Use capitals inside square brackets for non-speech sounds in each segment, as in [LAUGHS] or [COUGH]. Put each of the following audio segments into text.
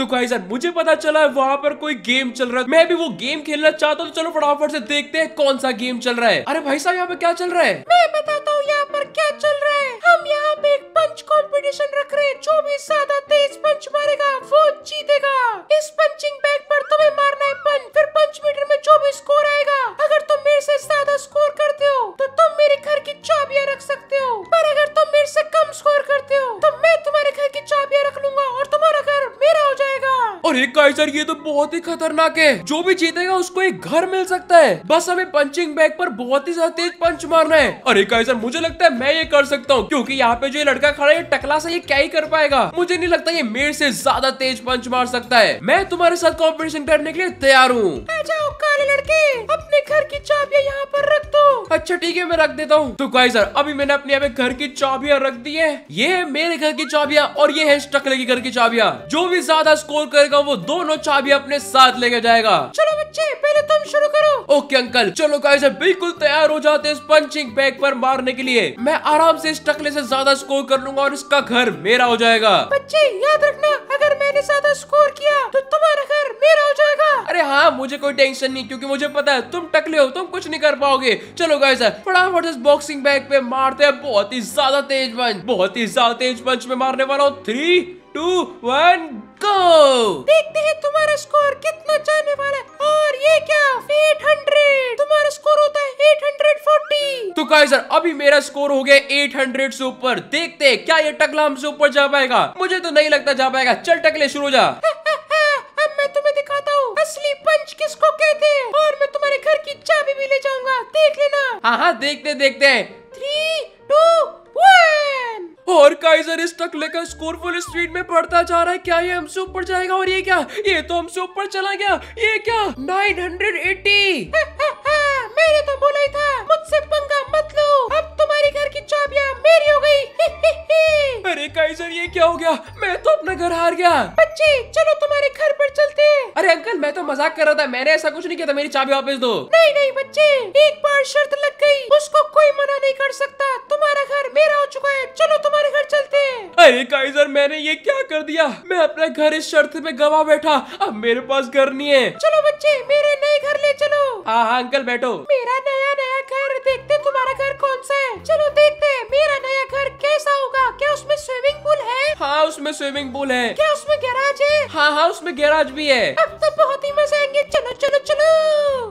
तो भाई सर मुझे पता चला है वहां पर कोई गेम चल रहा है मैं भी वो गेम खेलना चाहता हूँ तो चलो फटाफट से देखते हैं कौन सा गेम चल रहा है अरे भाई साहब यहाँ पे क्या चल रहा है मैं बताता हूँ यहाँ पर क्या चल रहा है हम यहाँ पे एक पंच कंपटीशन रख रहे हैं जो भी ज्यादा तेज पंच मारेगा वो जीतेगा इस पंचिंग बैग पर तुम्हें मारना है पंच फिर पंच मीटर में जो भी स्कोर आएगा अगर तुम मेरे ऐसी ज्यादा स्कोर करते हो तो तुम मेरे घर की चाबियां रख सकते हो पर अगर तुम मेरे ऐसी कम स्कोर करते हो तो मैं तुम्हारे घर की चाबियां रख लूंगा और तुम्हारा घर मेरा हो जाएगा और एक काइजर ये तो बहुत ही खतरनाक है जो भी जीतेगा उसको एक घर मिल सकता है बस हमें पंचिंग बैग पर बहुत ही ज्यादा तेज पंच मारना है और एक काइजर मुझे लगता है मैं ये कर सकता हूँ क्यूँकी यहाँ पे जो ये लड़का खड़ा है टकला से ये क्या ही कर पाएगा मुझे नहीं लगता ये मेरे से ज्यादा तेज पंच मार सकता है मैं तुम्हारे साथ कॉम्पिटिशन करने के लिए तैयार हूँ साले लड़के अपने घर की चाबियां यहाँ पर रख दो अच्छा ठीक है मैं रख देता हूँ तो गाय सर अभी मैंने अपने यहाँ घर की चाबियां रख दी है ये है मेरे घर की चाबियां और ये है स्टकले की घर की चाबियां जो भी ज्यादा स्कोर करेगा वो दोनों चाबियां अपने साथ लेके जाएगा चलो बच्चे पहले तुम शुरू करो ओके अंकल चलो गाय सर बिल्कुल तैयार हो जाते हैं इस पंचिंग बैग पर मारने के लिए मैं आराम से इस टकले से ज्यादा स्कोर कर लूंगा और इसका घर मेरा हो जाएगा बच्चे याद रखना अगर मैंने ज्यादा स्कोर किया तो तुम्हारा घर मेरा हो जाएगा अरे हाँ मुझे कोई टेंशन नहीं नहीं क्योंकि मुझे पता है तुम टकले हो तुम कुछ नहीं कर पाओगे चलो गाइस फटाफट इस बॉक्सिंग बैग पे मारते हैं बहुत ही ज्यादा तेज पंच बहुत ही ज्यादा तेज पंच में मारने वाला हूँ थ्री टू वन गो देखते हैं तुम्हारा स्कोर कितना जाने वाला है और ये क्या एट हंड्रेड तुम्हारा स्कोर होता है एट हंड्रेड फोर्टी तो कहा सर अभी मेरा स्कोर हो गया एट हंड्रेड से ऊपर देखते हैं क्या ये टकला हमसे ऊपर जा पाएगा मुझे तो नहीं लगता जा पाएगा चल टकले शुरू हो जा हाँ, भी ले जाऊंगा देख लेना हाँ हाँ देखते देखते थ्री टू वन और काइजर इस टकले का स्कोर फुल स्पीड में बढ़ता जा रहा है क्या ये हमसे ऊपर जाएगा और ये क्या ये तो हमसे ऊपर चला गया ये क्या नाइन हंड्रेड एट्टी मैंने तो बोला ही था मुझसे पंगा मत लो अब तुम्हारे घर की चाबिया मेरी हो गई [LAUGHS] अरे काइजर ये क्या हो गया मैं तो अपना घर हार गया बच्चे चलो तुम्हारे घर पर चलते हैं अरे अंकल मैं तो मजाक कर रहा था मैंने ऐसा कुछ नहीं किया था मेरी चाबी वापस दो नहीं नहीं बच्चे एक बार शर्त लग गई उसको कोई मना नहीं कर सकता तुम्हारा घर मेरा हो चुका है चलो तुम्हारे घर चलते हैं अरे काइजर मैंने ये क्या कर दिया मैं अपना घर इस शर्त में गवा बैठा अब मेरे पास घर नहीं है चलो बच्चे मेरे नए घर ले चलो हाँ हाँ अंकल बैठो मेरा नया नया घर देखते तुम्हारा घर कौन सा है चलो देखते हैं मेरा नया घर कैसा होगा क्या उसमें स्विमिंग पूल है हाँ उसमें स्विमिंग पूल है क्या उसमें गैराज है हाँ हाँ उसमें गैराज भी है अब तो बहुत ही मजा आएंगे चलो चलो चलो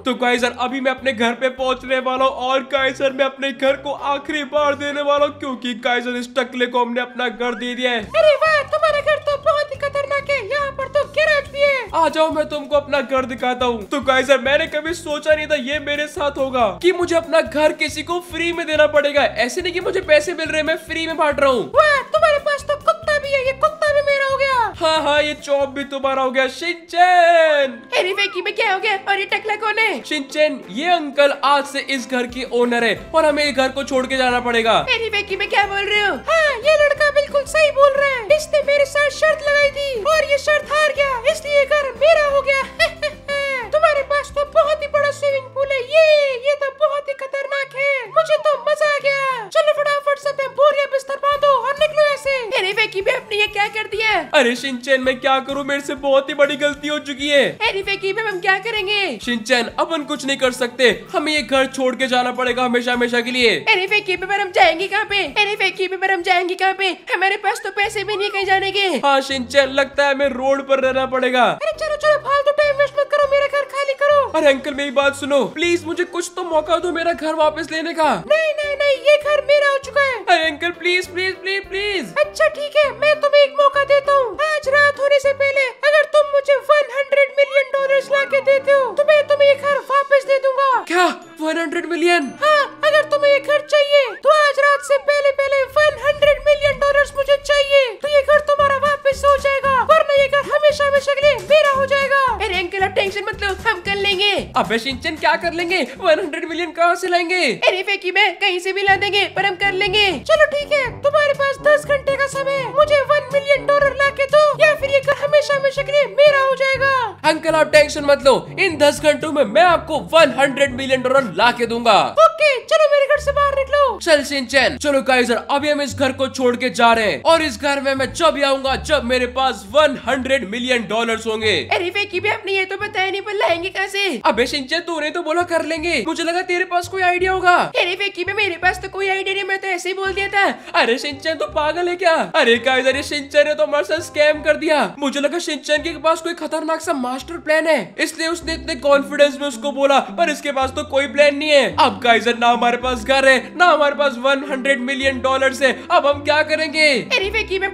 तो काइजर अभी मैं अपने घर पे पहुंचने वाला हूँ और काइजर मैं अपने घर को आखिरी बार देने वाला हूँ क्योंकि काइजर इस टकले को हमने अपना घर दे दिया है अरे वाह तुम्हारा घर तो बहुत ही खतरनाक है यहाँ पर तो गैराज भी है आ जाओ मैं तुमको अपना घर दिखाता हूँ तो काइजर मैंने कभी सोचा नहीं था ये मेरे साथ होगा की मुझे अपना घर किसी को फ्री में देना पड़ेगा पड़ेगा ऐसे नहीं की मुझे पैसे मिल रहे मैं फ्री में बांट रहा हूँ तुम्हारे पास तो कुत्ता भी है ये कुत्ता भी मेरा हो गया हाँ हाँ ये चौप भी तुम्हारा हो गया शिनचैन में क्या हो गया और ये टकला कौन है शिनचैन ये अंकल आज से इस घर के ओनर है और हमें इस घर को छोड़ के जाना पड़ेगा अरे वेकी में क्या बोल रहे हो हाँ ये लड़का बिल्कुल सही बोल रहा है इसने मेरे साथ शर्त लगाई थी और ये शर्त हार गया इसलिए घर मेरा हो गया [LAUGHS] हमारे पास तो बहुत ही बड़ा स्विमिंग पूल है ये ये तो बहुत ही खतरनाक है मुझे तो मजा आ गया चलो फटाफट से बोर या बिस्तर बांधो और निकलो ऐसे अरे वेकी मैम अपने ये क्या कर दिया अरे शिनचैन मैं क्या करूँ मेरे से बहुत ही बड़ी गलती हो चुकी है अरे वेकी मैम हम क्या करेंगे शिनचैन अपन कुछ नहीं कर सकते हमें ये घर छोड़ के जाना पड़ेगा हमेशा हमेशा के लिए अरे वेकी मैम हम जाएंगे कहाँ पे अरे वेकी मैम हम जाएंगे कहाँ पे हमारे पास तो पैसे भी नहीं कहीं जाने के हाँ शिनचैन लगता है हमें रोड पर रहना पड़ेगा अरे चलो चलो फालतू टाइम वेस्ट मत करो मेरा घर खाली नहीं करो अरे अंकल मेरी बात सुनो प्लीज मुझे कुछ तो मौका दो मेरा घर वापस लेने का नहीं नहीं नहीं ये घर मेरा हो चुका है अरे uncle please please please please अच्छा ठीक है मैं तुम्हें एक मौका देता हूँ आज रात होने से पहले अगर तुम मुझे 100 मिलियन डॉलर ला के देते हो तो मैं तुम्हें ये घर वापस दे दूंगा क्या 100 मिलियन हाँ अगर तुम्हें ये घर चाहिए तो आज रात ऐसी पहले पहले 100 मिलियन डॉलर मुझे चाहिए तो ये घर तुम्हारा वापस हो जाएगा वरना ये घर हमेशा हमेशा के लिए मेरा हो जाएगा अरे अंकल आप टेंशन मतलब हम कर लेंगे अबे सिंचन क्या कर लेंगे 100 मिलियन कहाँ से लाएंगे अरे फेकी में कहीं से भी ला देंगे पर हम कर लेंगे चलो ठीक है तुम्हारे पास दस घंटे का समय मुझे वन मिलियन डॉलर ला के दो या फिर ये हमेशा हमेशा के लिए मेरा हो जाएगा अंकल आप टेंशन मत लो इन दस घंटों में मैं आपको वन हंड्रेड मिलियन डॉलर ला के दूंगा ओके चलो मेरे घर से बाहर निकलो चल सिंचन चलो काइजर अभी हम इस घर को छोड़ के जा रहे हैं और इस घर में मैं जब आऊंगा जब मेरे पास वन हंड्रेड मिलियन डॉलर होंगे अरे की भी अपनी है तो बताया नहीं पर लाएंगे कैसे अबे सिंचन तूने तो बोला कर लेंगे मुझे लगा तेरे पास कोई आइडिया होगा अरे फेंकी में मेरे पास तो कोई आइडिया नहीं मैं तो ऐसे ही बोल दिया था अरे सिंचन तो पागल है क्या अरे काइजर सिंचन ने तो हमारे साथ स्कैम कर दिया मुझे लगा सिंचन के पास कोई खतरनाक सा मास्टर प्लान है इसलिए उसने इतने कॉन्फिडेंस में उसको बोला पर इसके पास तो कोई प्लान नहीं है अब गाइजर ना हमारे पास घर है ना हमारे पास 100 मिलियन डॉलर है अब हम क्या करेंगे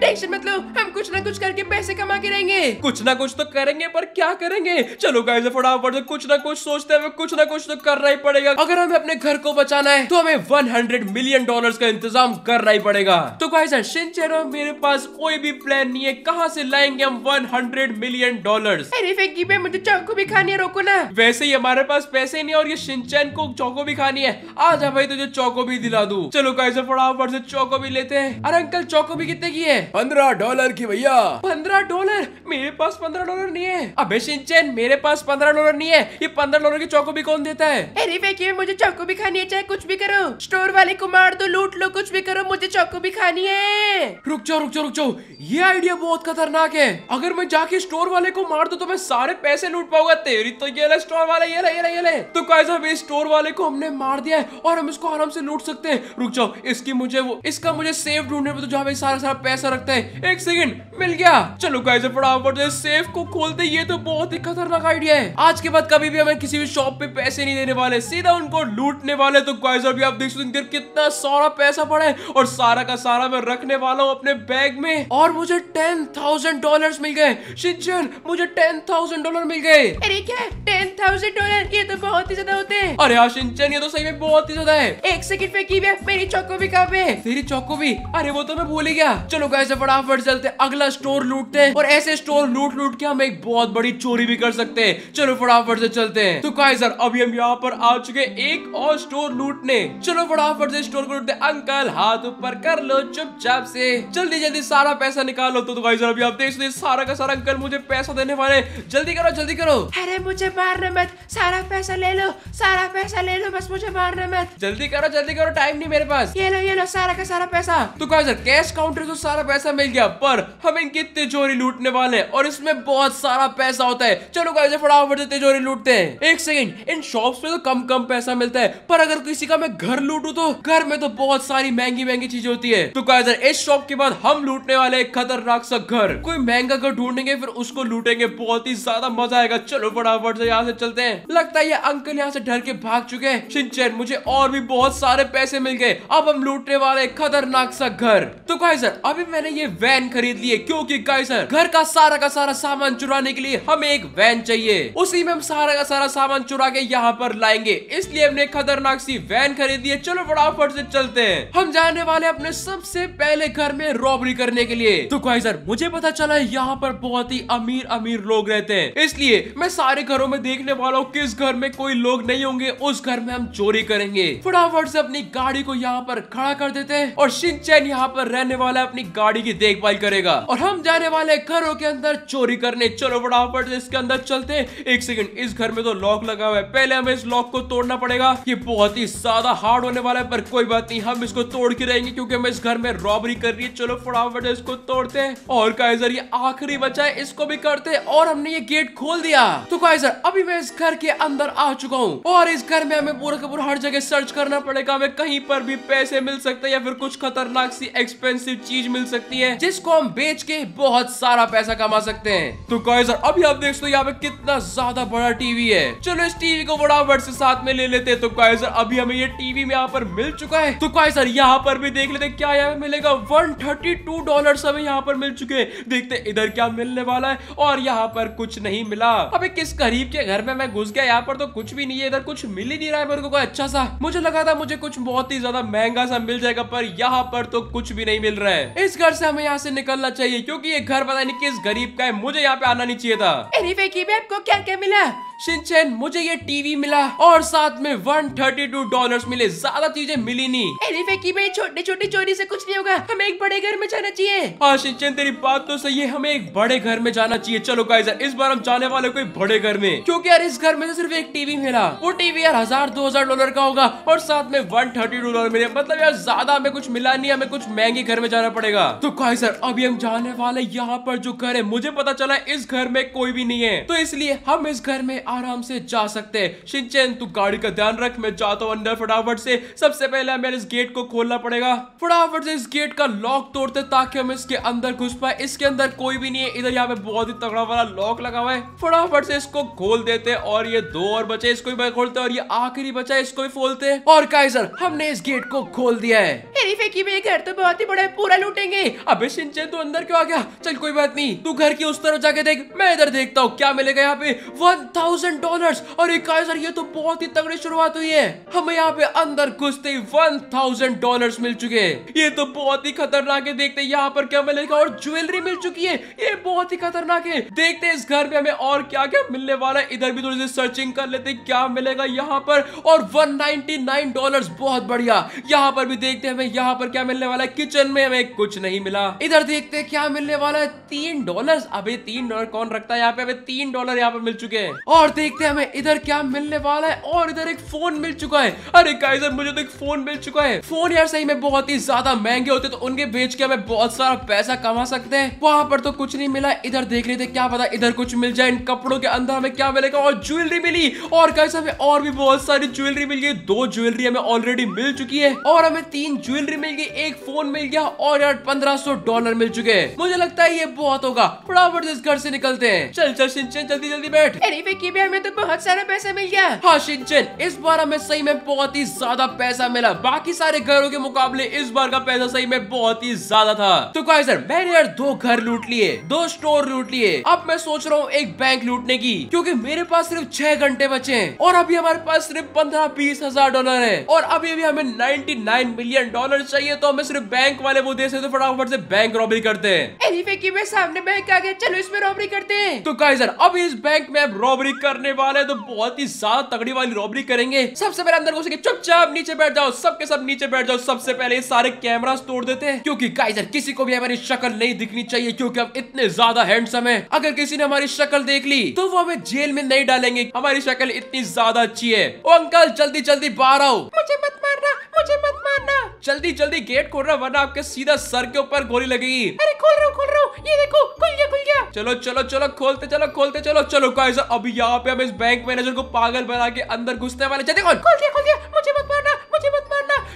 टेंशन हम कुछ ना कुछ करके पैसे कमा के रहेंगे कुछ ना कुछ तो करेंगे पर क्या करेंगे चलो गाइजर फटाफट से कुछ ना कुछ सोचते हमें कुछ ना कुछ तो करना ही पड़ेगा अगर हमें अपने घर को बचाना है तो हमें हंड्रेड मिलियन डॉलर का इंतजाम करना ही पड़ेगा तो गाइजर शिनचेरो मेरे पास कोई भी प्लान नहीं है कहाँ से लाएंगे हम हंड्रेड मिलियन डॉलर अरे की में मुझे चौको भी खानी है रोको ना वैसे ही हमारे पास पैसे नहीं और ये सिंचन को चौको भी खानी है आ जा भाई तुझे चौको भी दिला दू चलो कैसे फटाफट से चौको भी लेते हैं अरे अंकल चौको भी कितने की है पंद्रह डॉलर की भैया पंद्रह डॉलर मेरे पास पंद्रह डॉलर नहीं है अबे सिंचन मेरे पास पंद्रह डॉलर नहीं है ये पंद्रह डॉलर की चौको भी कौन देता है अरे फेंकी मुझे चौको भी खानी है चाहे कुछ भी करो स्टोर वाले को मार दो लूट लो कुछ भी करो मुझे चौको भी खानी है रुक जाओ रुक जाओ रुक जाओ ये आइडिया बहुत खतरनाक है अगर मैं जाके स्टोर वाले को मार दो तो मैं सारे पैसे लूट पाऊंगा तेरी तो ये ले स्टोर वाले ये ले ये ले ये ले तो कैसे अब स्टोर वाले को हमने मार दिया है और हम इसको आराम से लूट सकते हैं रुक जाओ इसकी मुझे वो इसका मुझे सेफ ढूंढने में तो जहाँ पे सारा सारा पैसा रखते है एक सेकंड मिल गया चलो गाइस फटाफट सेफ को खोलते ये तो बहुत ही खतरनाक आइडिया है आज के बाद कभी भी हमें किसी भी शॉप पे पैसे नहीं देने वाले सीधा उनको लूटने वाले तो कैसे अभी आप देख सकते कितना सारा पैसा पड़ा है और सारा का सारा मैं रखने वाला हूँ अपने बैग में और मुझे टेन थाउजेंड डॉलर मिल गए मुझे टेन थाउजेंड डॉलर मिल गए अरे क्या टेन थाउजेंड डॉलर ये तो बहुत ही ज्यादा होते हैं अरे यार सिंचन ये तो सही में बहुत ही ज्यादा है एक सेकंड पे की मेरी चौको भी कहा पे तेरी चौको भी अरे वो तो मैं भूल ही गया चलो कैसे फटाफट चलते अगला स्टोर लूटते हैं और ऐसे स्टोर लूट लूट के हम एक बहुत बड़ी चोरी भी कर सकते हैं चलो फटाफट से चलते हैं तो गाय अभी हम यहाँ पर आ चुके एक और स्टोर लूटने चलो फटाफट से स्टोर को लूटते अंकल हाथ ऊपर कर लो चुपचाप से जल्दी जल्दी सारा पैसा निकालो तो, तो गाइस अभी आप देख सकते सारा का सारा अंकल मुझे पैसा देने वाले जल्दी करो जल्दी करो अरे मुझे मारने मत सारा पैसा ले लो सारा पैसा ले लो बस मुझे मारने मत जल्दी करो जल्दी करो टाइम नहीं मेरे पास ये लो ये लो सारा का सारा पैसा तो सर कैश काउंटर से सारा पैसा मिल गया पर हम इनकी तिजोरी लूटने वाले हैं और इसमें बहुत सारा पैसा होता है चलो गाइस फटाफट से तिजोरी लूटते हैं एक सेकंड इन शॉप्स में तो कम कम पैसा मिलता है पर अगर किसी का मैं घर लूटू तो घर में तो बहुत सारी महंगी महंगी चीजें होती है तो सर इस शॉप के बाद हम लूटने वाले खतरनाक सा घर कोई महंगा घर ढूंढेंगे फिर उसको लूटेंगे बहुत ही ज्यादा मजा आएगा चलो फटाफट से यहाँ से चलते हैं लगता है ये अंकल यहाँ से डर के भाग चुके हैं शिनचैन मुझे और भी बहुत सारे पैसे मिल गए अब हम लूटने वाले खतरनाक सा घर तो गाइसर अभी मैंने ये वैन खरीद ली है क्योंकि गाइसर घर का सारा का सारा सामान चुराने के लिए हमें एक वैन चाहिए उसी में हम सारा का सारा सामान चुरा के यहाँ पर लाएंगे इसलिए हमने खतरनाक सी वैन खरीदी है चलो फटाफट से चलते हैं हम जाने वाले अपने सबसे पहले घर में रॉबरी करने के लिए तो गाइसर मुझे पता चला यहाँ पर बहुत ही अमीर अमीर लोग रहते हैं हैं इसलिए मैं सारे घरों में देखने वाला हूँ किस घर में कोई लोग नहीं होंगे उस घर में हम चोरी करेंगे फटाफट से अपनी गाड़ी को यहाँ पर खड़ा कर देते हैं और सिंचैन यहाँ पर रहने वाला अपनी गाड़ी की देखभाल करेगा और हम जाने वाले घरों के अंदर चोरी करने चलो फटाफट से इसके अंदर चलते हैं एक सेकंड इस घर में तो लॉक लगा हुआ है पहले हमें इस लॉक को तोड़ना पड़ेगा ये बहुत ही ज्यादा हार्ड होने वाला है पर कोई बात नहीं हम इसको तोड़ के रहेंगे क्योंकि हमें इस घर में रॉबरी कर रही है चलो फटाफट इसको तोड़ते हैं और का ये आखिरी बचा है इसको भी करते हैं और हमने ये गेट खोल दिया तो सर अभी मैं इस घर के अंदर आ चुका हूँ और इस घर में हमें पूरा का पूरा हर जगह सर्च करना पड़ेगा हमें कहीं पर भी पैसे मिल सकते हैं या फिर कुछ खतरनाक सी एक्सपेंसिव चीज मिल सकती है जिसको हम बेच के बहुत सारा पैसा कमा सकते हैं तो सर अभी आप देख सकते यहाँ पे कितना ज्यादा बड़ा टीवी है चलो इस टीवी को फटाफट से साथ में ले लेते हैं तो सर अभी हमें ये टीवी में यहाँ पर मिल चुका है तो सर यहाँ पर भी देख लेते क्या यहाँ मिलेगा वन थर्टी टू डॉलर हमें यहाँ पर मिल चुके हैं देखते इधर क्या मिलने वाला है और यहाँ पर कुछ कुछ नहीं मिला अबे किस गरीब के घर में मैं घुस गया यहाँ पर तो कुछ भी नहीं है इधर कुछ मिल ही नहीं रहा है मेरे को कोई अच्छा सा मुझे लगा था मुझे कुछ बहुत ही ज्यादा महंगा सा मिल जाएगा पर यहाँ पर तो कुछ भी नहीं मिल रहा है इस घर से हमें यहाँ से निकलना चाहिए क्योंकि ये घर पता नहीं किस गरीब का है मुझे यहाँ पे आना नहीं चाहिए था की आपको क्या क्या मिला सिंचन मुझे ये टीवी मिला और साथ में 132 डॉलर मिले ज्यादा चीजें मिली नहीं अरे फेकी भाई छोटे छोटे चोरी से कुछ नहीं होगा हमें एक बड़े घर में जाना चाहिए हाँ सिंचन तेरी बात तो सही है हमें एक बड़े घर में जाना चाहिए चलो गाइजर इस बार हम जाने वाले कोई बड़े घर में क्योंकि यार इस घर में तो सिर्फ एक टीवी मिला वो टीवी यार हजार दो हजार डॉलर का होगा और साथ में वन थर्टी डॉलर मिले मतलब यार ज्यादा हमें कुछ मिला नहीं हमें कुछ महंगे घर में जाना पड़ेगा तो कहा सर अभी हम जाने वाले यहाँ पर जो घर है मुझे पता चला इस घर में कोई भी नहीं है तो इसलिए हम इस घर में आराम से जा सकते हैं शिनचैन तू गाड़ी का ध्यान रख मैं जाता हूँ अंदर फटाफट से सबसे पहले हमें इस गेट को खोलना पड़ेगा फटाफट से इस गेट का लॉक तोड़ते ताकि हम इसके अंदर घुस पाए इसके अंदर कोई भी नहीं है इधर यहाँ पे बहुत ही तगड़ा वाला लॉक लगा हुआ है फटाफट से इसको खोल देते और ये दो और बचे इसको भी खोलते और ये आखिरी बचा इसको भी खोलते और काइजर हमने इस गेट को खोल दिया है तेरी घर तो बहुत ही बड़ा है पूरा लूटेंगे अबे शिनचैन तो अंदर क्यों आ गया चल कोई बात नहीं तू घर की उस तरफ जाके देख मैं इधर देखता हूँ क्या मिलेगा यहाँ पे वन थाउजेंड डॉलर और एक काइजर ये तो बहुत ही तगड़ी शुरुआत हुई है हमें यहाँ पे अंदर घुसते ही वन थाउजेंड डॉलर मिल चुके हैं ये तो बहुत ही खतरनाक है देखते यहाँ पर क्या मिलेगा और ज्वेलरी मिल चुकी है ये बहुत ही खतरनाक है देखते इस घर घर पे हमें और क्या क्या मिलने वाला है इधर भी थोड़ी सी सर्चिंग कर लेते हैं क्या मिलेगा यहाँ पर और 199 डॉलर्स बहुत बढ़िया यहाँ पर भी देखते हैं हमें यहाँ पर क्या मिलने वाला है किचन में हमें कुछ नहीं मिला इधर देखते हैं क्या मिलने वाला है तीन डॉलर अभी तीन डॉलर कौन रखता है यहाँ पे अभी तीन डॉलर यहाँ पर मिल चुके हैं और देखते हैं हमें इधर क्या मिलने वाला है और इधर एक फोन मिल चुका है अरे काइजर मुझे तो एक फोन मिल चुका है फोन यार सही में बहुत ही ज्यादा महंगे होते तो उनके बेच के हमें बहुत सारा पैसा कमा सकते हैं वहां पर तो कुछ नहीं मिला इधर देख रहे थे क्या पता इधर कुछ कुछ मिल जाए इन कपड़ों के अंदर हमें क्या मिलेगा और ज्वेलरी मिली और कैसे हमें और भी बहुत सारी ज्वेलरी मिल गई दो ज्वेलरी हमें ऑलरेडी मिल चुकी है और हमें तीन ज्वेलरी मिल गई एक फोन मिल गया और यार पंद्रह डॉलर मिल चुके हैं मुझे लगता है ये बहुत होगा फटाफट इस घर से निकलते हैं चल चल सिंचन जल्दी जल्दी बैठ की भी हमें तो बहुत सारा पैसा मिल गया हाँ सिंचन इस बार हमें सही में बहुत ही ज्यादा पैसा मिला बाकी सारे घरों के मुकाबले इस बार का पैसा सही में बहुत ही ज्यादा था तो सर मैंने यार दो घर लूट लिए दो स्टोर लूट लिए अब मैं सोच रहा रहा हूँ एक बैंक लूटने की क्योंकि मेरे पास सिर्फ छह घंटे बचे हैं और अभी हमारे पास सिर्फ पंद्रह बीस हजार डॉलर है और अभी अभी हमें नाइन्टी नाइन मिलियन डॉलर चाहिए तो हमें सिर्फ बैंक वाले वो देश तो फटाफट से बैंक रॉबरी करते हैं सामने बैंक आ गया चलो इसमें रॉबरी करते हैं तो कहा सर अभी इस बैंक में रॉबरी करने वाले तो बहुत ही ज्यादा तगड़ी वाली रॉबरी करेंगे सबसे पहले अंदर घुस चुपचाप नीचे बैठ जाओ सबके सब नीचे बैठ जाओ सबसे पहले सारे कैमरा तोड़ देते हैं क्योंकि किसी को भी हमारी शक्ल नहीं दिखनी चाहिए क्योंकि हम इतने ज्यादा हैंडसम है अगर किसी ने हमारी हमारी शक्ल देख ली तो वो हमें जेल में नहीं डालेंगे हमारी शक्ल इतनी ज्यादा अच्छी है ओ अंकल जल्दी जल्दी बाहर आओ मुझे मत मारना मुझे मत मारना जल्दी जल्दी गेट खोलना वरना आपके सीधा सर के ऊपर गोली लगेगी अरे खोल रहा खोल रहा ये देखो खुल गया खुल गया चलो चलो चलो खोलते चलो खोलते चलो चलो कैसा अभी यहाँ पे हम इस बैंक मैनेजर को पागल बना के अंदर घुसने वाले खोल खोल दिया खोल दिया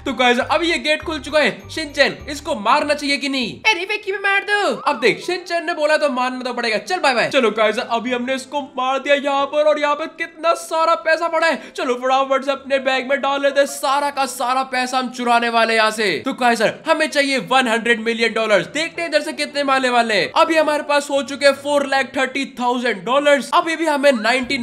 तो गाइस अब ये गेट खुल चुका है शिनचैन इसको मारना चाहिए कि नहीं अरे वेकी में मार दो अब देख शिनचैन ने बोला तो मारना तो मतलब पड़ेगा चल बाय बाय चलो गाइस अभी हमने इसको मार दिया यहाँ पर और यहाँ पर कितना सारा पैसा पड़ा है चलो फटाफट से अपने बैग में डाल लेते सारा का सारा पैसा हम चुराने वाले यहाँ से तो गाइस सर हमें चाहिए वन मिलियन डॉलर देखते हैं इधर से कितने मारने वाले अभी हमारे पास हो चुके four lakh thirty thousand dollar अभी भी हमें नाइनटी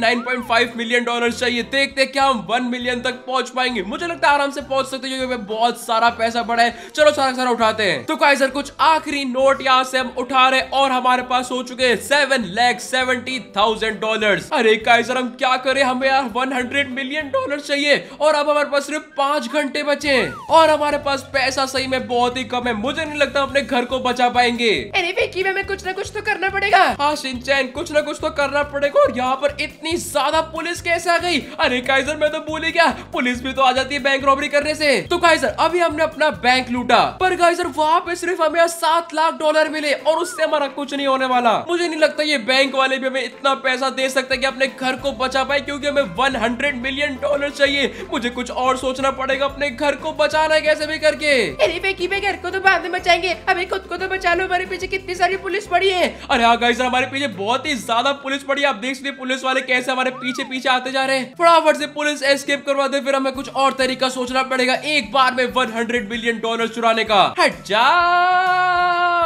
मिलियन डॉलर चाहिए देखते क्या हम वन मिलियन तक पहुंच पाएंगे मुझे लगता है आराम से पहुंच सकते हैं हुए बहुत सारा पैसा पड़ा है चलो सारा सारा उठाते हैं तो कहा सर कुछ आखिरी नोट यहाँ से हम उठा रहे और हमारे पास हो चुके हैं seven lakh seventy thousand dollar अरे काइजर हम क्या करें हमें यार वन हंड्रेड मिलियन डॉलर चाहिए और अब हमारे पास सिर्फ पांच घंटे बचे हैं और हमारे पास पैसा सही में बहुत ही कम है मुझे नहीं लगता अपने घर को बचा पाएंगे अरे विकी में कुछ ना कुछ तो करना पड़ेगा हाँ सिंचैन कुछ ना कुछ तो करना पड़ेगा और यहाँ पर इतनी ज्यादा पुलिस कैसे आ गई अरे काइजर मैं तो भूल ही गया पुलिस भी तो आ जाती है बैंक रॉबरी करने से तो गाइजर अभी हमने अपना बैंक लूटा पर गाइजर वहाँ पे सिर्फ हमें सात लाख डॉलर मिले और उससे हमारा कुछ नहीं होने वाला मुझे नहीं लगता ये बैंक वाले भी हमें इतना पैसा दे सकते कि अपने घर को बचा पाए क्योंकि हमें 100 मिलियन डॉलर चाहिए मुझे कुछ और सोचना पड़ेगा अपने घर को बचाना कैसे भी करके घर को तो बाद में बचाएंगे अभी खुद को तो बचा लो हमारे पीछे कितनी सारी पुलिस पड़ी है अरे हाँ गाइस हमारे पीछे बहुत ही ज्यादा पुलिस पड़ी है आप देख सकते पुलिस वाले कैसे हमारे पीछे पीछे आते जा रहे हैं फटाफट से पुलिस एस्केप करवा दे फिर हमें कुछ और तरीका सोचना पड़ेगा एक बार में वन हंड्रेड बिलियन डॉलर चुराने का हट जा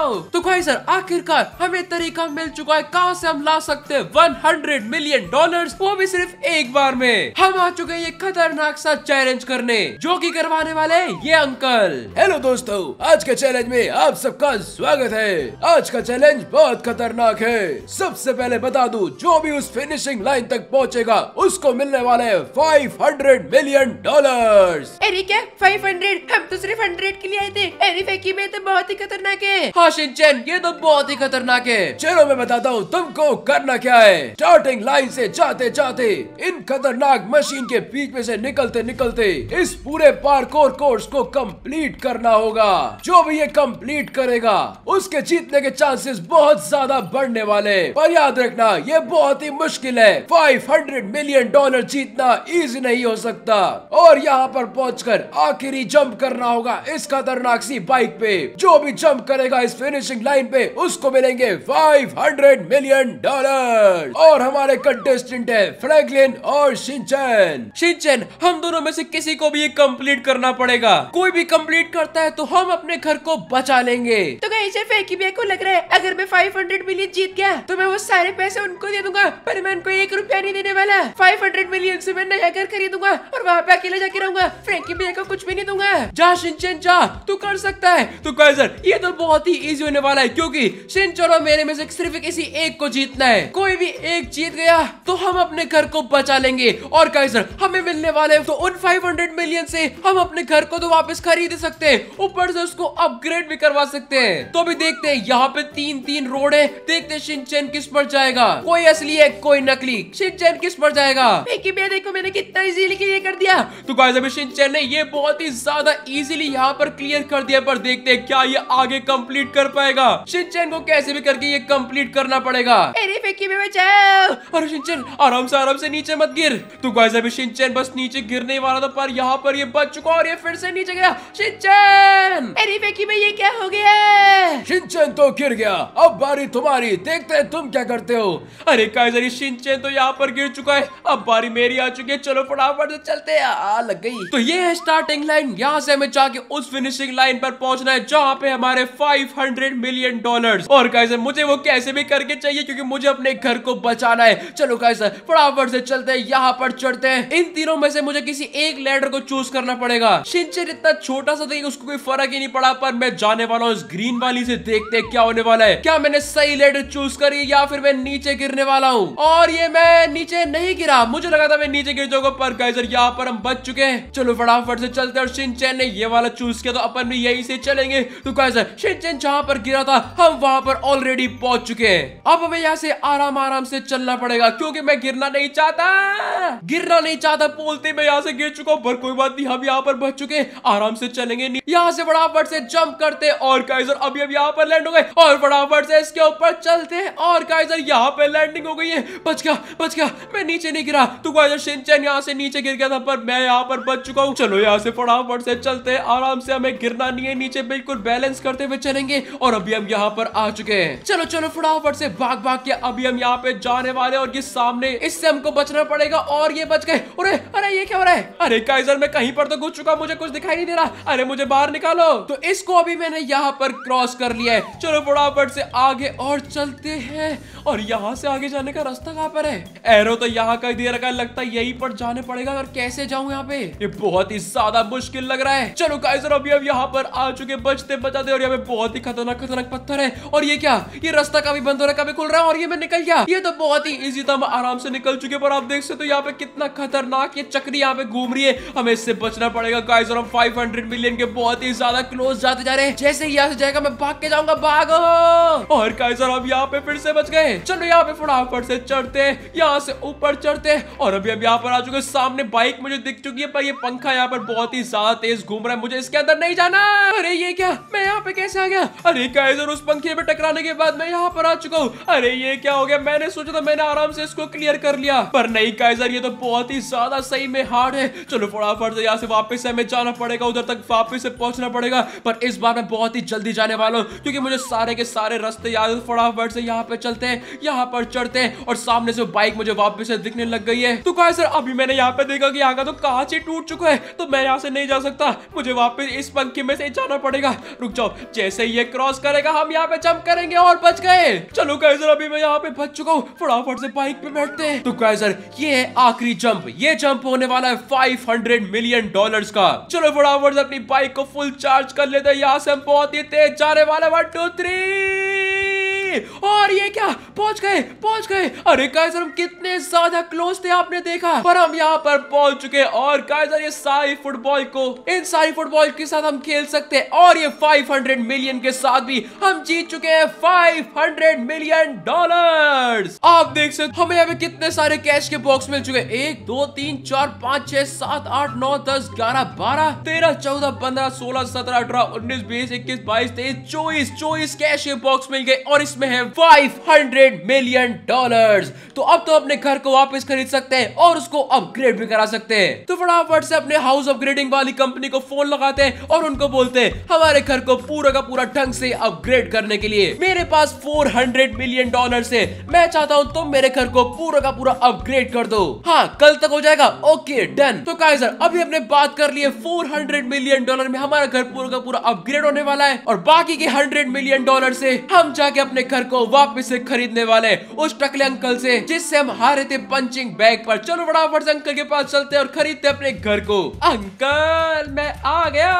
जाओ तो भाई सर आखिरकार हमें तरीका मिल चुका है कहाँ से हम ला सकते हैं 100 मिलियन डॉलर्स वो भी सिर्फ एक बार में हम आ चुके हैं ये खतरनाक सा चैलेंज करने जो कि करवाने वाले ये अंकल हेलो दोस्तों आज के चैलेंज में आप सबका स्वागत है आज का चैलेंज बहुत खतरनाक है सबसे पहले बता दू जो भी उस फिनिशिंग लाइन तक पहुँचेगा उसको मिलने वाले फाइव हंड्रेड मिलियन डॉलर अरे क्या फाइव हंड्रेड हम तो सिर्फ हंड्रेड के लिए आए थे अरे फैकी में तो बहुत ही खतरनाक है हाँ शिनचैन ये तो बहुत ही खतरनाक है चलो मैं बताता हूँ तुमको करना क्या है स्टार्टिंग लाइन से जाते जाते इन खतरनाक मशीन के बीच में से निकलते निकलते इस पूरे पार्कोर कोर्स को कंप्लीट करना होगा जो भी ये कंप्लीट करेगा उसके जीतने के चांसेस बहुत ज्यादा बढ़ने वाले पर याद रखना ये बहुत ही मुश्किल है 500 मिलियन डॉलर जीतना इजी नहीं हो सकता और यहाँ पर पहुँच आखिरी जम्प करना होगा इस खतरनाक सी बाइक पे जो भी जम्प करेगा इस फिनिशिंग लाइन पे उसको मिलेंगे 500 मिलियन डॉलर और हमारे कंटेस्टेंट है फ्रैंकलिन और सिंचन सिंचन हम दोनों में से किसी को भी ये कंप्लीट करना पड़ेगा कोई भी कंप्लीट करता है तो हम अपने घर को बचा लेंगे तो फेंकी भैया को लग रहा है अगर मैं फाइव मिलियन जीत गया तो मैं वो सारे पैसे उनको दे दूंगा पर मैं उनको एक रुपया नहीं देने वाला फाइव मिलियन ऐसी मैं नया घर खरीदूंगा और वहाँ पे अकेले जाके रहूंगा फ्रेंकी भैया को कुछ भी नहीं दूंगा जा सिंचन जा तू कर सकता है तो कैसर ये तो बहुत ही इजी होने वाला है क्योंकि सिंचोरो मेरे में से सिर्फ किसी एक को जीतना है कोई भी एक जीत गया तो हम अपने घर को बचा लेंगे और काइजर हमें मिलने वाले तो उन 500 मिलियन से हम अपने घर को तो वापस खरीद सकते हैं ऊपर से उसको अपग्रेड भी करवा सकते हैं तो अभी देखते हैं यहाँ पे तीन तीन रोड है देखते सिंचन किस पर जाएगा कोई असली है कोई नकली सिंचन किस पर जाएगा देखो मैंने कितना इजीली क्लियर कर दिया तो गाइस अभी शिनचैन ने ये बहुत ही ज्यादा इजीली यहाँ पर क्लियर कर दिया पर देखते हैं क्या ये आगे कंप्लीट कर कर पाएगा सिंचन को कैसे भी करके ये कंप्लीट करना पड़ेगा अरे फेंकी आराम से आराम से नीचे मत गिर तू कैसे अभी सिंचन बस नीचे गिरने वाला था पर यहाँ पर ये बच चुका और ये फिर से नीचे गया सिंचन अरे में ये क्या हो गया सिंचन तो गिर गया अब बारी तुम्हारी देखते हैं तुम क्या करते हो अरे काइजर सिंचन तो यहाँ पर गिर चुका है अब बारी मेरी आ चुकी है चलो फटाफट से चलते आ लग गई तो ये है स्टार्टिंग लाइन यहाँ से हमें जाके उस फिनिशिंग लाइन पर पहुंचना है जहाँ पे हमारे फाइव हंड्रेड मिलियन डॉलर और कैसे मुझे वो कैसे भी करके चाहिए क्योंकि मुझे अपने घर को बचाना है चलो कैसे फटाफट से चलते हैं यहाँ पर चढ़ते हैं इन तीनों में से मुझे किसी एक लेडर को चूज करना पड़ेगा सिंचर इतना छोटा सा देखिए उसको कोई फर्क ही नहीं पड़ा पर मैं जाने वाला हूँ इस ग्रीन वाली से देखते हैं क्या होने वाला है क्या मैंने सही लेडर चूज करी या फिर मैं नीचे गिरने वाला हूँ और ये मैं नीचे नहीं गिरा मुझे लगा था मैं नीचे गिर जाऊंगा पर गाइजर यहाँ पर हम बच चुके हैं चलो फटाफट से चलते और सिंचन ने ये वाला चूज किया तो अपन भी यही से चलेंगे तो गाइजर शिनचैन जहाँ पर गिरा था हम वहाँ पर ऑलरेडी पहुंच चुके हैं अब हमें यहाँ से आराम आराम से चलना पड़ेगा क्योंकि मैं गिरना नहीं चाहता गिरना नहीं चाहता बोलते मैं यहाँ से गिर चुका हूँ पर कोई बात नहीं हम यहाँ पर बच चुके आराम से चलेंगे यहाँ से फटाफट से जम्प करते और काइजर अभी अभी यहाँ पर लैंड हो गए और फटाफट से इसके ऊपर चलते हैं और काइजर यहाँ पे लैंडिंग हो गई है बच गया बच गया मैं नीचे नहीं गिरा तू काइजर सिंचन यहाँ से नीचे गिर गया था पर मैं यहाँ पर बच चुका हूँ चलो यहाँ से फटाफट से चलते आराम से हमें गिरना नहीं है नीचे बिल्कुल बैलेंस करते हुए चलेंगे और अभी हम यहाँ पर आ चुके हैं चलो चलो फटाफट से भाग भाग के अभी हम यहाँ पे जाने वाले और ये सामने इससे हमको बचना पड़ेगा और ये बच गए अरे अरे ये क्या हो रहा है अरे काइजर में कहीं पर तो घुस चुका मुझे कुछ दिखाई नहीं दे रहा अरे मुझे बाहर निकालो तो इसको अभी मैंने यहाँ पर क्रॉस कर लिया है चलो फटाफट से आगे और चलते है और यहाँ से आगे जाने का रास्ता कहाँ पर है एरो तो यहाँ का दे रखा है लगता है यही पर जाने पड़ेगा और कैसे जाऊँ यहाँ पे ये बहुत ही ज्यादा मुश्किल लग रहा है चलो काइजर अभी अब यहाँ पर आ चुके बचते बचाते और यहाँ पे बहुत ही खतरनाक खतरनाक पत्थर है और ये क्या ये रास्ता कभी बंद हो रहा है कभी खुल रहा है और ये मैं निकल गया ये तो बहुत ही इजी था मैं आराम से निकल चुके पर आप देख सकते हो यहाँ पे कितना खतरनाक ये चक्री यहाँ पे घूम रही है हमें इससे बचना पड़ेगा गाइस और हम 500 मिलियन के बहुत ही ज्यादा क्लोज जाते जा रहे हैं जैसे ही यहाँ से जाएगा मैं भाग के जाऊंगा भाग और गाइस और हम यहाँ पे फिर से बच गए चलो यहाँ पे फटाफट से चढ़ते यहाँ से ऊपर चढ़ते और अभी अब यहाँ पर आ चुके सामने बाइक मुझे दिख चुकी है पर ये पंखा यहाँ पर बहुत ही ज्यादा तेज घूम रहा है मुझे इसके अंदर नहीं जाना अरे ये क्या मैं यहाँ पे कैसे आ गया अरे गाइस उस पंखे में टकराने के बाद मैं यहाँ पर आ चुका हूँ अरे ये क्या हो गया मैंने सोचा था मैंने आराम से इसको क्लियर कर लिया पर नहीं काइजर ये तो बहुत ही ज्यादा सही में हार्ड है चलो फटाफट से यहाँ से वापस हमें जाना पड़ेगा उधर तक वापस से पहुंचना पड़ेगा पर इस बार मैं बहुत ही जल्दी जाने वाला हूँ क्योंकि मुझे सारे के सारे रास्ते याद फटाफट से यहाँ पे चलते हैं यहाँ पर चढ़ते हैं और सामने से बाइक मुझे वापस से दिखने लग गई है तो कहा सर अभी मैंने यहाँ पे देखा कि यहाँ का तो कांच ही टूट चुका है तो मैं यहाँ से नहीं जा सकता मुझे वापस इस पंखे में से जाना पड़ेगा रुक जाओ जैसे ये क्रॉस करेगा हम यहाँ पे जम्प करेंगे और बच गए चलो गाइजर अभी मैं यहाँ पे बच चुका हूँ फटाफट से बाइक पे बैठते हैं तो गाइजर ये है आखिरी जंप ये जंप होने वाला है 500 मिलियन डॉलर्स का चलो फटाफट से अपनी बाइक को फुल चार्ज कर लेते हैं यहाँ से हम बहुत ही तेज जाने वाले वन टू थ्री लिए और ये क्या पहुंच गए पहुंच गए अरे काइजर हम कितने ज्यादा क्लोज थे आपने देखा पर हम यहाँ पर पहुंच चुके और काइजर ये सारी फुटबॉल को इन सारी फुटबॉल के साथ हम खेल सकते हैं और ये 500 मिलियन के साथ भी हम जीत चुके हैं 500 मिलियन डॉलर्स आप देख सकते हमें यहाँ पे कितने सारे कैश के बॉक्स मिल चुके एक दो तीन चार पाँच छह सात आठ नौ दस ग्यारह बारह तेरह चौदह पंद्रह सोलह सत्रह अठारह उन्नीस बीस इक्कीस बाईस तेईस चौबीस चौबीस कैश के बॉक्स मिल गए और इसमें जिसमें है 500 मिलियन डॉलर्स तो अब तो अपने घर को वापस खरीद सकते हैं और उसको अपग्रेड भी करा सकते हैं तो फटाफट से अपने हाउस अपग्रेडिंग वाली कंपनी को फोन लगाते हैं और उनको बोलते हैं हमारे घर को पूरा का पूरा ढंग से अपग्रेड करने के लिए मेरे पास 400 मिलियन डॉलर है मैं चाहता हूँ तुम तो मेरे घर को पूरा का पूरा अपग्रेड कर दो हाँ कल तक हो जाएगा ओके डन तो कायजर अभी हमने बात कर लिए फोर मिलियन डॉलर में हमारा घर पूरा का पूरा अपग्रेड होने वाला है और बाकी के हंड्रेड मिलियन डॉलर से हम जाके अपने घर को वापस से खरीदने वाले उस टकले अंकल से जिससे हम हारे थे पंचिंग बैग पर चलो फटाफट अंकल के पास चलते और खरीदते अपने घर को अंकल मैं आ गया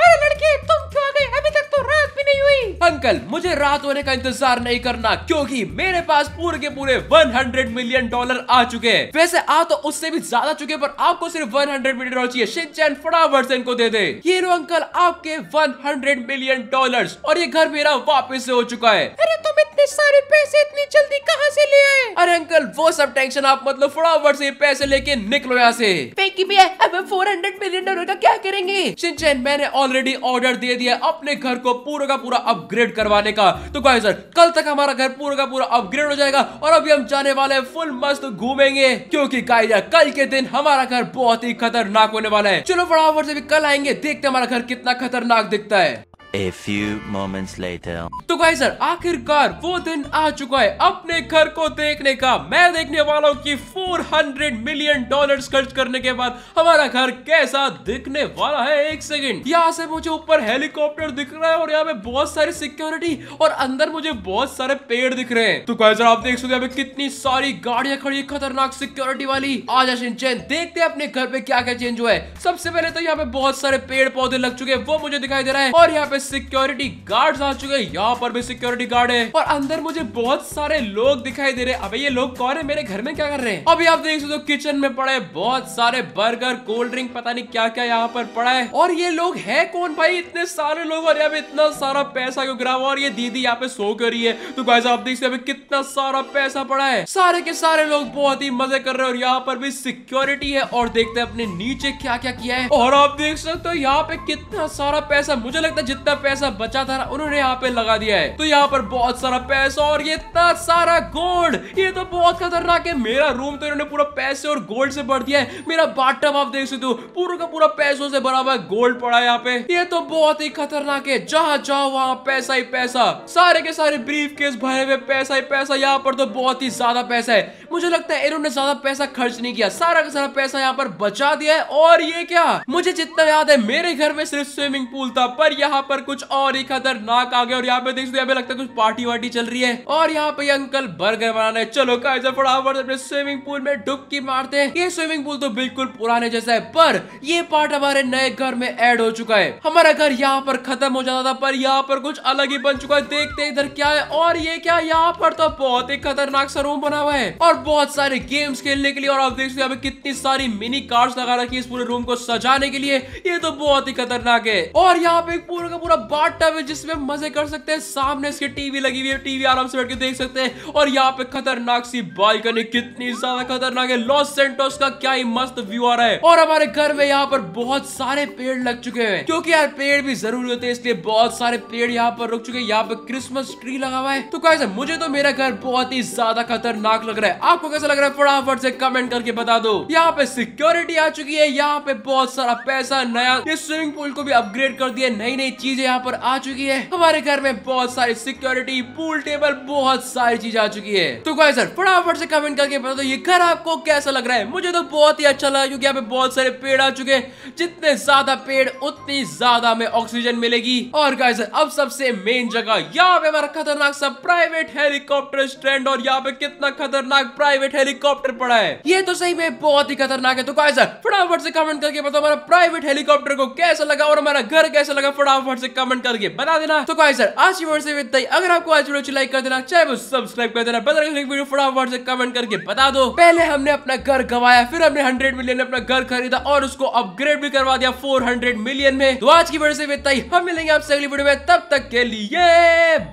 अरे लड़की तुम क्यों आ गए अभी तक तो रात भी नहीं हुई अंकल मुझे रात होने का इंतजार नहीं करना क्योंकि मेरे पास पूरे के पूरे 100 मिलियन डॉलर आ चुके हैं वैसे आ तो उससे भी ज्यादा चुके पर आपको सिर्फ 100 मिलियन डॉलर चाहिए फटाफट से इनको दे दे ये लो अंकल आपके 100 मिलियन डॉलर्स और ये घर मेरा वापस से हो चुका चुका है अरे तुम इतने सारे पैसे इतनी जल्दी कहाँ से ले आए अरे अंकल वो सब टेंशन आप मतलब फटाफट से पैसे लेके निकलो यहाँ से फेंकी है अब फोर हंड्रेड मिलियन डॉलर का क्या करेंगे सिंचन मैंने ऑलरेडी ऑर्डर दे दिया अपने घर को पूरा का पूरा अपग्रेड करवाने का तो कहे सर कल तक हमारा घर पूरा का पूरा अपग्रेड हो जाएगा और अभी हम जाने वाले फुल मस्त घूमेंगे क्योंकि गाइस कल के दिन हमारा घर बहुत ही खतरनाक होने वाला है चलो फटाफट से भी कल आएंगे देखते हमारा घर कितना खतरनाक दिखता है A few moments later. तो गाइस सर आखिरकार वो दिन आ चुका है अपने घर को देखने का मैं देखने वाला हूँ कि 400 मिलियन डॉलर्स खर्च करने के बाद हमारा घर कैसा दिखने वाला है एक सेकंड यहाँ से मुझे ऊपर हेलीकॉप्टर दिख रहा है और यहाँ पे बहुत सारी सिक्योरिटी और अंदर मुझे बहुत सारे पेड़ दिख रहे हैं तो गाइस सर आप देख सकते हैं कितनी सारी गाड़िया खड़ी खतरनाक सिक्योरिटी वाली आजा चैन देखते हैं अपने घर पे क्या क्या चेंज हुआ है सबसे पहले तो यहाँ पे बहुत सारे पेड़ पौधे लग चुके हैं वो मुझे दिखाई दे रहा है और यहाँ पे सिक्योरिटी गार्ड आ चुके हैं यहाँ पर भी सिक्योरिटी गार्ड है और अंदर मुझे बहुत सारे लोग दिखाई दे रहे अब ये लोग कौन है मेरे घर में क्या कर रहे हैं अभी आप देख सकते हो किचन में पड़े बहुत सारे बर्गर कोल्ड ड्रिंक पता नहीं क्या क्या यहाँ पर पड़ा है और ये लोग है कौन भाई इतने सारे लोग और यहाँ पे इतना सारा पैसा क्यों गिरा हुआ और ये दीदी यहाँ पे सो कर रही है तो भाई आप देख सकते अभी कितना सारा पैसा पड़ा है सारे के सारे लोग बहुत ही मजे कर रहे हैं और यहाँ पर भी सिक्योरिटी है और देखते हैं अपने नीचे क्या क्या किया है और आप देख सकते हो यहाँ पे कितना सारा पैसा मुझे लगता है जितना सारा पैसा बचा था उन्होंने यहाँ पे लगा दिया है तो यहाँ पर बहुत सारा पैसा और ये इतना सारा गोल्ड ये तो बहुत खतरनाक है मेरा रूम तो इन्होंने पूरा पैसे और गोल्ड से भर दिया है मेरा बाटम आप देख सकते हो पूरा का पूरा पैसों से भरा हुआ गोल्ड पड़ा है यहाँ पे ये तो बहुत ही खतरनाक है जहा जाओ वहाँ पैसा ही पैसा सारे के सारे ब्रीफ केस भरे हुए पैसा ही पैसा यहाँ पर तो बहुत ही ज्यादा पैसा है मुझे लगता है इन्होंने ज्यादा पैसा खर्च नहीं किया सारा का सारा पैसा यहाँ पर बचा दिया है और ये क्या मुझे जितना याद है मेरे घर में सिर्फ स्विमिंग पूल था पर यहाँ पर कुछ और ही खतरनाक आ गया और यहाँ पे देख सकते हैं लगता है कुछ पार्टी वार्टी चल रही है और यहाँ पे अंकल बर्गर बनाने चलो फटाफट अपने स्विमिंग पूल में डुबकी मारते हैं ये स्विमिंग पूल तो बिल्कुल पुराने जैसा है पर ये पार्ट हमारे नए घर में एड हो चुका है हमारा घर यहाँ पर खत्म हो जाता था पर यहाँ पर कुछ अलग ही बन चुका है देखते हैं इधर क्या है और ये क्या यहाँ पर तो बहुत ही खतरनाक सा रूम बना हुआ है और बहुत सारे गेम्स खेलने के लिए और आप देख सकते हैं कितनी सारी मिनी कार्स लगा रखी है इस पूरे रूम को सजाने के लिए ये तो बहुत ही खतरनाक है और यहाँ पे पूरा पूरा बाट टब है जिसमें मजे कर सकते हैं सामने इसकी टीवी लगी हुई है टीवी आराम से बैठ के देख सकते हैं और यहाँ पे खतरनाक सी बालकनी कितनी ज्यादा खतरनाक है लॉस सेंटोस का क्या ही मस्त व्यू आ रहा है और हमारे घर में यहाँ पर बहुत सारे पेड़ लग चुके हैं क्योंकि यार पेड़ भी जरूरी होते हैं इसलिए बहुत सारे पेड़ यहाँ पर रुक चुके हैं यहाँ पर क्रिसमस ट्री लगा हुआ है तो कैसे मुझे तो मेरा घर बहुत ही ज्यादा खतरनाक लग रहा है आपको कैसा लग रहा है फटाफट से कमेंट करके बता दो यहाँ पे सिक्योरिटी आ चुकी है यहाँ पे बहुत सारा पैसा नया इस स्विमिंग पूल को भी अपग्रेड कर दिया नई नई चीज चीजें यहाँ पर आ चुकी है हमारे घर में बहुत सारी सिक्योरिटी पूल टेबल बहुत सारी चीज आ चुकी है तो गाइस सर फटाफट से कमेंट करके बता दो तो ये घर आपको कैसा लग रहा है मुझे तो बहुत ही अच्छा लगा क्योंकि यहाँ पे बहुत सारे पेड़ आ चुके जितने ज्यादा पेड़ उतनी ज्यादा हमें ऑक्सीजन मिलेगी और सर अब सबसे मेन जगह यहाँ पे हमारा खतरनाक सा प्राइवेट हेलीकॉप्टर स्टैंड और यहाँ पे कितना खतरनाक प्राइवेट हेलीकॉप्टर पड़ा है ये तो सही में बहुत ही खतरनाक है तो सर फटाफट से कमेंट करके बताओ हमारा प्राइवेट हेलीकॉप्टर को कैसा लगा और हमारा घर कैसा लगा फटाफट से कमेंट करके बता देना तो सर आज की से अगर आपको आज वीडियो लाइक कर देना चाहे वो सब्सक्राइब कर देना वीडियो फटाफट से कमेंट करके बता दो पहले हमने अपना घर गवाया फिर हमने हंड्रेड मिलियन में अपना घर खरीदा और उसको अपग्रेड भी करवा दिया फोर मिलियन में तो आज की वीडियो से हम मिलेंगे आपसे अगली वीडियो में तब तक के लिए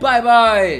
बाय बाय